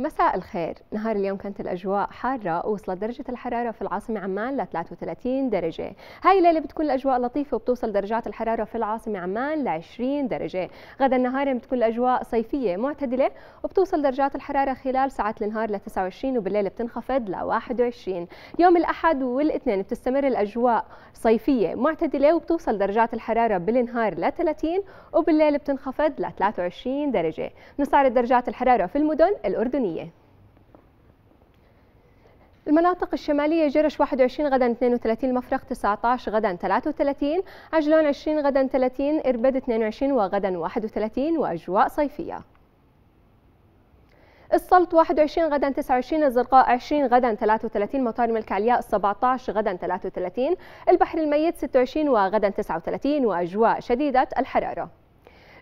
مساء الخير نهار اليوم كانت الأجواء حارة ووصلت درجة الحرارة في العاصمة عمان ل 33 درجة هاي الليلة بتكون الأجواء لطيفة وبتوصل درجات الحرارة في العاصمة عمان ل 20 درجة غدا نهار بتكون الأجواء صيفية معتدلة وبتوصل درجات الحرارة خلال ساعات النهار ل 29 وبالليل بتنخفض ل 21 يوم الأحد والاثنين بتستمر الأجواء صيفية معتدلة وبتوصل درجات الحرارة بالنهار ل 30 وبالليل بتنخفض ل 23 درجة بنستعرض درجات الحرارة في المدن الأردنية الوطنية المناطق الشمالية جرش 21 غدا 32 المفرق 19 غدا 33 عجلون 20 غدا 30 إربد 22 وغدا 31 وأجواء صيفية السلط 21 غدا 29 الزرقاء 20 غدا 33 مطار ملك علياء 17 غدا 33 البحر الميت 26 وغدا 39 وأجواء شديدة الحرارة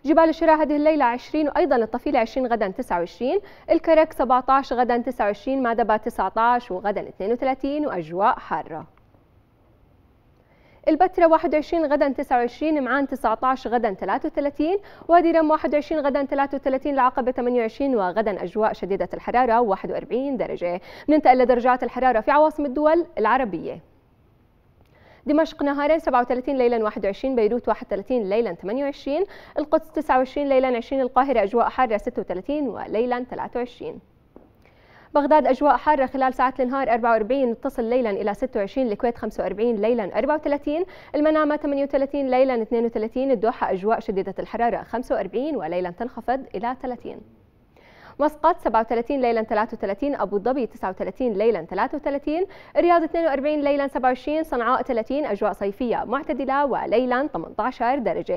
جبال الشراء هذه الليلة 20 وأيضا الطفيلة 20 غدا 29 الكرك 17 غدا 29 مادبا 19 وغدا 32 وأجواء حارة البتراء 21 غدا 29 معان 19 غدا 33 وادي رم 21 غدا 33 العقبة 28 وغدا أجواء شديدة الحرارة 41 درجة ننتقل لدرجات الحرارة في عواصم الدول العربية دمشق نهارين 37 ليلا 21 بيروت 31 ليلا 28 القدس 29 ليلا 20 القاهرة أجواء حارة 36 وليلا 23 بغداد أجواء حارة خلال ساعات النهار 44 تصل ليلا إلى 26 الكويت 45 ليلا 34 المنامة 38 ليلا 32 الدوحة أجواء شديدة الحرارة 45 وليلا تنخفض إلى 30 مسقط 37 ليلا 33 أبو ظبي 39 ليلا 33 الرياض 42 ليلا 27 صنعاء 30 أجواء صيفية معتدلة وليلا 18 درجة